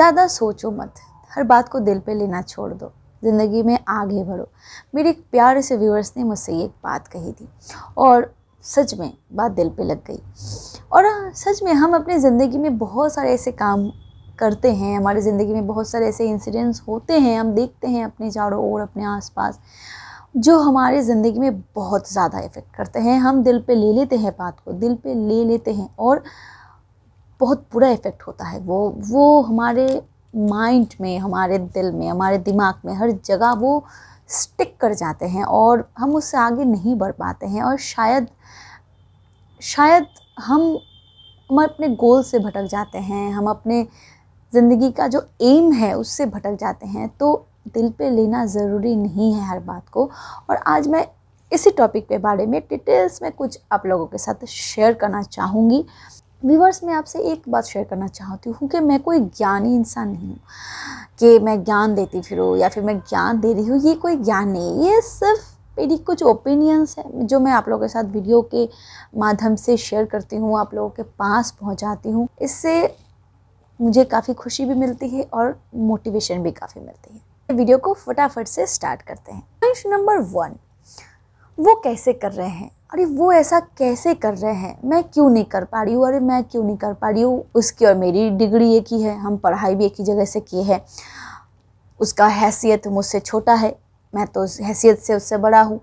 ज़्यादा सोचो मत हर बात को दिल पे लेना छोड़ दो ज़िंदगी में आगे बढ़ो मेरे एक प्यारे से व्यूअर्स ने मुझसे ये एक बात कही थी और सच में बात दिल पे लग गई और हाँ, सच में हम अपने ज़िंदगी में बहुत सारे ऐसे काम करते हैं हमारी ज़िंदगी में बहुत सारे ऐसे इंसिडेंट्स होते हैं हम देखते हैं अपने चारों ओर अपने आसपास जो हमारे ज़िंदगी में बहुत ज़्यादा इफ़ेक्ट करते हैं हम दिल पे ले लेते हैं बात को दिल पे ले लेते हैं और बहुत बुरा इफ़ेक्ट होता है वो वो हमारे माइंड में हमारे दिल में हमारे दिमाग में हर जगह वो स्टिक कर जाते हैं और हम उससे आगे नहीं बढ़ पाते हैं और शायद शायद हम हम अपने गोल से भटक जाते हैं हम अपने ज़िंदगी का जो एम है उससे भटक जाते हैं तो दिल पे लेना ज़रूरी नहीं है हर बात को और आज मैं इसी टॉपिक के बारे में डिटेल्स में कुछ आप लोगों के साथ शेयर करना चाहूँगी व्यूवर्स मैं आपसे एक बात शेयर करना चाहती हूँ कि मैं कोई ज्ञानी इंसान नहीं हूँ कि मैं ज्ञान देती फिर या फिर मैं ज्ञान दे रही हूँ ये कोई ज्ञान नहीं ये सिर्फ मेरी कुछ ओपिनियंस है जो मैं आप लोगों के साथ वीडियो के माध्यम से शेयर करती हूँ आप लोगों के पास पहुँचाती हूँ इससे मुझे काफ़ी खुशी भी मिलती है और मोटिवेशन भी काफ़ी मिलती है वीडियो को फटाफट से स्टार्ट करते हैं पॉइंट नंबर वन वो कैसे कर रहे हैं अरे वो ऐसा कैसे कर रहे हैं मैं क्यों नहीं कर पा रही हूँ अरे मैं क्यों नहीं कर पा रही हूँ उसकी और मेरी डिग्री एक ही है हम पढ़ाई भी एक ही जगह से की है उसका हैसियत मुझसे छोटा है मैं तो उस हैसियत से उससे बड़ा हूँ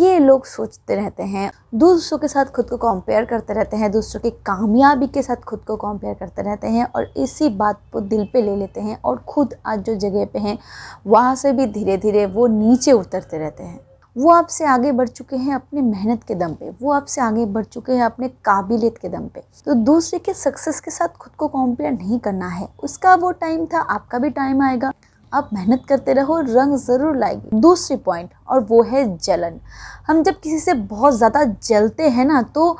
ये लोग सोचते रहते हैं दूसरों के साथ खुद को कंपेयर करते रहते हैं दूसरों की कामयाबी के साथ खुद को कंपेयर करते रहते हैं और इसी बात को दिल पे ले लेते हैं और ख़ुद आज जो जगह पे हैं वहाँ से भी धीरे धीरे वो नीचे उतरते रहते हैं वो आपसे आगे बढ़ चुके हैं अपने मेहनत के दम पे वो आपसे आगे बढ़ चुके हैं अपने काबिलियत के दम पे तो दूसरे के सक्सेस के साथ खुद को कॉम्पेयर नहीं करना है उसका वो टाइम था आपका भी टाइम आएगा आप मेहनत करते रहो रंग ज़रूर लाएगी दूसरी पॉइंट और वो है जलन हम जब किसी से बहुत ज़्यादा जलते हैं ना तो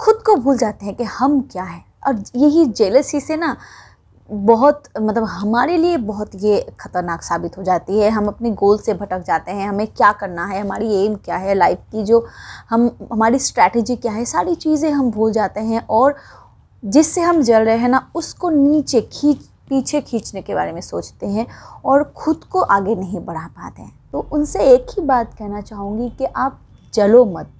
खुद को भूल जाते हैं कि हम क्या हैं और यही जेलसी से ना बहुत मतलब हमारे लिए बहुत ये ख़तरनाक साबित हो जाती है हम अपने गोल से भटक जाते हैं हमें क्या करना है हमारी एम क्या है लाइफ की जो हम हमारी स्ट्रैटेजी क्या है सारी चीज़ें हम भूल जाते हैं और जिससे हम जल रहे हैं ना उसको नीचे खींच पीछे खींचने के बारे में सोचते हैं और ख़ुद को आगे नहीं बढ़ा पाते हैं तो उनसे एक ही बात कहना चाहूँगी कि आप जलो मत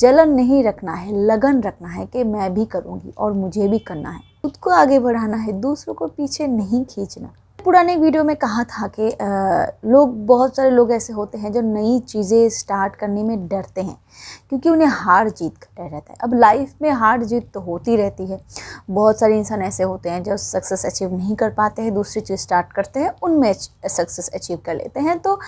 जलन नहीं रखना है लगन रखना है कि मैं भी करूँगी और मुझे भी करना है खुद को आगे बढ़ाना है दूसरों को पीछे नहीं खींचना पुराने वीडियो में कहा था कि लोग बहुत सारे लोग ऐसे होते हैं जो नई चीज़ें स्टार्ट करने में डरते हैं क्योंकि उन्हें हार जीत का डर रहता है अब लाइफ में हार जीत तो होती रहती है बहुत सारे इंसान ऐसे होते हैं जो सक्सेस अचीव नहीं कर पाते हैं दूसरी चीज़ स्टार्ट करते हैं उनमें सक्सेस अचीव कर लेते हैं तो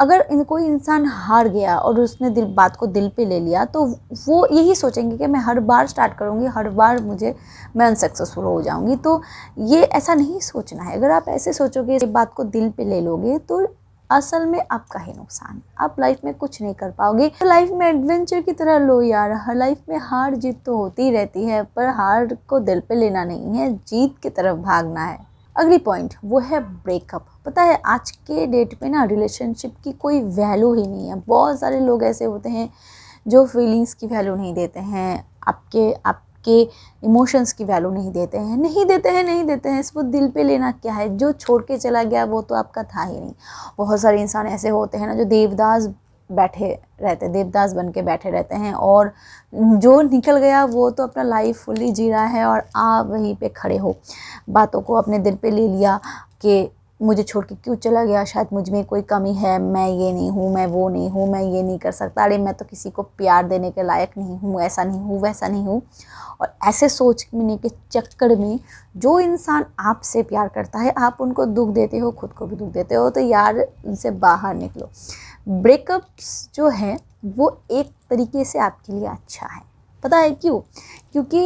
अगर इन कोई इंसान हार गया और उसने दिल बात को दिल पे ले लिया तो वो यही सोचेंगे कि मैं हर बार स्टार्ट करूँगी हर बार मुझे मैं अनसक्सेसफुल हो जाऊँगी तो ये ऐसा नहीं सोचना है अगर आप ऐसे से सोचोगे इस बात को दिल पे ले लोगे तो असल में आपका ही नुकसान है आप लाइफ में कुछ नहीं कर पाओगे तो लाइफ में एडवेंचर की तरह लो यार हर लाइफ में हार जीत तो होती रहती है पर हार को दिल पे लेना नहीं है जीत की तरफ भागना है अगली पॉइंट वो है ब्रेकअप पता है आज के डेट में ना रिलेशनशिप की कोई वैल्यू ही नहीं है बहुत सारे लोग ऐसे होते हैं जो फीलिंग्स की वैल्यू नहीं देते हैं आपके आप के इमोशंस की वैल्यू नहीं देते हैं नहीं देते हैं नहीं देते हैं इसको दिल पे लेना क्या है जो छोड़ के चला गया वो तो आपका था ही नहीं बहुत सारे इंसान ऐसे होते हैं ना जो देवदास बैठे रहते देवदास बन के बैठे रहते हैं और जो निकल गया वो तो अपना लाइफ फुली जी रहा है और आप वहीं पे खड़े हो बातों को अपने दिल पे ले लिया कि मुझे छोड़ के क्यों चला गया शायद मुझ में कोई कमी है मैं ये नहीं हूँ मैं वो नहीं हूँ मैं ये नहीं कर सकता अरे मैं तो किसी को प्यार देने के लायक नहीं हूँ ऐसा नहीं हूँ वैसा नहीं हूँ और ऐसे सोचने के चक्कर में जो इंसान आपसे प्यार करता है आप उनको दुख देते हो खुद को भी दुख देते हो तो यार उनसे बाहर निकलो ब्रेकअप्स जो हैं वो एक तरीके से आपके लिए अच्छा है पता है क्यों क्योंकि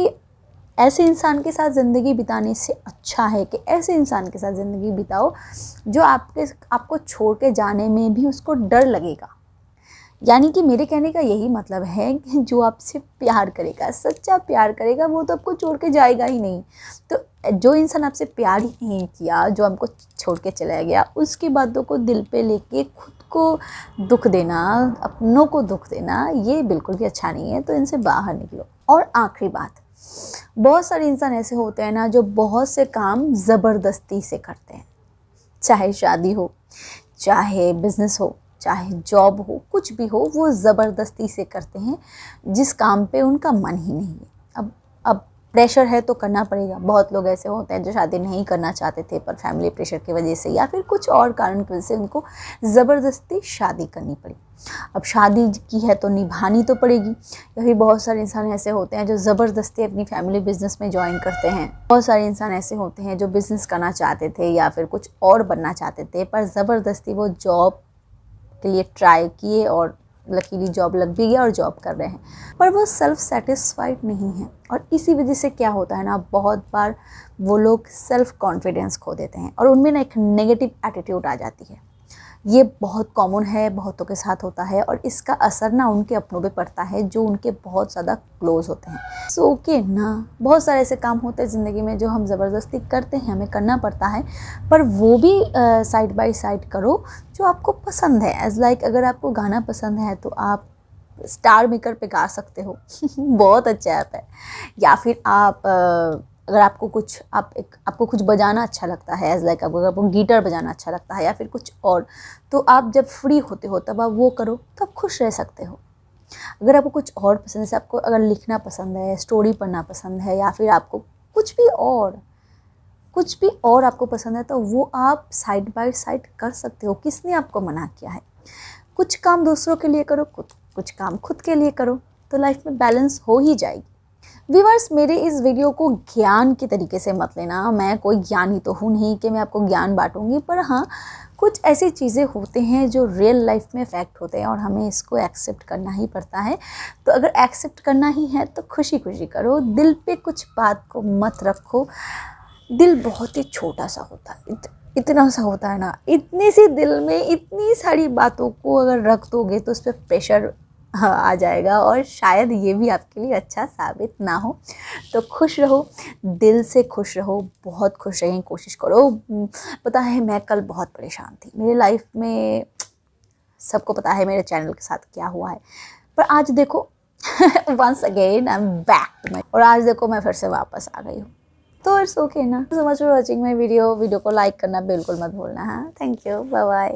ऐसे इंसान के साथ ज़िंदगी बिताने से अच्छा है कि ऐसे इंसान के साथ ज़िंदगी बिताओ जो आपके आपको छोड़ के जाने में भी उसको डर लगेगा यानी कि मेरे कहने का यही मतलब है कि जो आपसे प्यार करेगा सच्चा प्यार करेगा वो तो आपको छोड़ के जाएगा ही नहीं तो जो इंसान आपसे प्यार ही नहीं किया जो हमको छोड़ के चला गया उसकी बातों को दिल पे लेके खुद को दुख देना अपनों को दुख देना ये बिल्कुल भी अच्छा नहीं है तो इनसे बाहर निकलो और आखिरी बात बहुत सारे इंसान ऐसे होते हैं ना जो बहुत से काम ज़बरदस्ती से करते हैं चाहे शादी हो चाहे बिजनेस हो चाहे जॉब हो कुछ भी हो वो ज़बरदस्ती से करते हैं जिस काम पे उनका मन ही नहीं है अब प्रेशर है तो करना पड़ेगा बहुत लोग ऐसे होते हैं जो शादी नहीं करना चाहते थे पर फैमिली प्रेशर की वजह से या फिर कुछ और कारण की वजह से उनको ज़बरदस्ती शादी करनी पड़ी अब शादी की है तो निभानी तो पड़ेगी या फिर बहुत सारे इंसान ऐसे होते हैं जो ज़बरदस्ती अपनी फैमिली बिजनेस में ज्वाइन करते हैं बहुत सारे इंसान ऐसे होते हैं जो बिज़नेस करना चाहते थे या फिर कुछ और बनना चाहते थे पर ज़बरदस्ती वो जॉब के लिए ट्राई किए और लकीली जॉब लग भी गया और जॉब कर रहे हैं पर वो सेल्फ सेटिस्फाइड नहीं है और इसी वजह से क्या होता है ना बहुत बार वो लोग सेल्फ़ कॉन्फिडेंस खो देते हैं और उनमें ना एक नेगेटिव एटीट्यूड आ जाती है ये बहुत कॉमन है बहुतों के साथ होता है और इसका असर ना उनके अपनों पे पड़ता है जो उनके बहुत ज़्यादा क्लोज होते हैं सो so, ओके okay, ना बहुत सारे ऐसे काम होते हैं ज़िंदगी में जो हम ज़बरदस्ती करते हैं हमें करना पड़ता है पर वो भी साइड बाय साइड करो जो आपको पसंद है एज़ लाइक like, अगर आपको गाना पसंद है तो आप स्टार मेकर पे गा सकते हो बहुत अच्छा ऐप है या फिर आप आ, अगर आपको कुछ आप एक आपको कुछ बजाना अच्छा लगता है एज लाइक आपको अगर आपको गिटार बजाना अच्छा लगता है या फिर कुछ और तो आप जब फ्री होते हो तब आप वो करो तो आप खुश रह सकते हो अगर आपको कुछ और पसंद है आपको अगर लिखना पसंद है स्टोरी पढ़ना पसंद है या फिर आपको कुछ भी और कुछ भी और आपको पसंद है तो वो आप साइड बाय साइड कर सकते हो किसने आपको मना किया है कुछ काम दूसरों के लिए करो कुछ कुछ काम खुद के लिए करो तो लाइफ में बैलेंस हो ही जाएगी व्यूवर्स मेरे इस वीडियो को ज्ञान के तरीके से मत लेना मैं कोई ज्ञानी तो हूँ नहीं कि मैं आपको ज्ञान बांटूँगी पर हाँ कुछ ऐसी चीज़ें होते हैं जो रियल लाइफ में फैक्ट होते हैं और हमें इसको एक्सेप्ट करना ही पड़ता है तो अगर एक्सेप्ट करना ही है तो खुशी खुशी करो दिल पे कुछ बात को मत रखो दिल बहुत ही छोटा सा होता है इत, इतना सा होता है ना इतने सी दिल में इतनी सारी बातों को अगर रख दोगे तो उस पर प्रेशर हाँ, आ जाएगा और शायद ये भी आपके लिए अच्छा साबित ना हो तो खुश रहो दिल से खुश रहो बहुत खुश रहें कोशिश करो पता है मैं कल बहुत परेशान थी मेरे लाइफ में सबको पता है मेरे चैनल के साथ क्या हुआ है पर आज देखो once again I am back और आज देखो मैं फिर से वापस आ गई हूँ तो इट्स ओके ना so much for watching my video video को लाइक करना बिल्कुल मत भूलना है थैंक यू बाय बाय